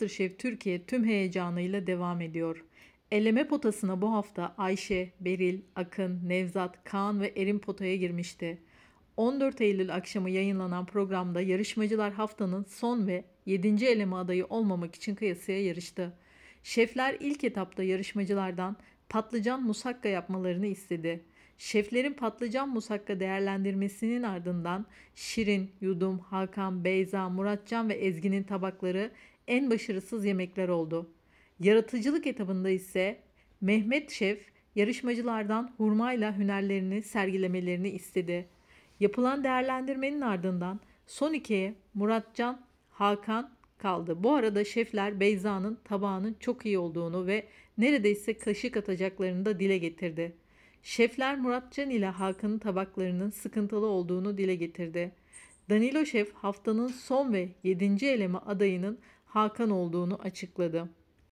Masterchef Türkiye tüm heyecanıyla devam ediyor. Eleme potasına bu hafta Ayşe, Beril, Akın, Nevzat, Kaan ve Erin potaya girmişti. 14 Eylül akşamı yayınlanan programda yarışmacılar haftanın son ve 7. eleme adayı olmamak için kıyasıya yarıştı. Şefler ilk etapta yarışmacılardan patlıcan musakka yapmalarını istedi. Şeflerin patlıcan musakka değerlendirmesinin ardından Şirin, Yudum, Hakan, Beyza, Muratcan ve Ezgi'nin tabakları en başarısız yemekler oldu. Yaratıcılık etabında ise Mehmet Şef yarışmacılardan hurmayla hünerlerini sergilemelerini istedi. Yapılan değerlendirmenin ardından son ikiye Muratcan, Hakan kaldı. Bu arada şefler Beyza'nın tabağının çok iyi olduğunu ve neredeyse kaşık atacaklarını da dile getirdi. Şefler Muratcan ile Hakan'ın tabaklarının sıkıntılı olduğunu dile getirdi. Danilo Şef haftanın son ve 7. eleme adayının Hakan olduğunu açıkladı.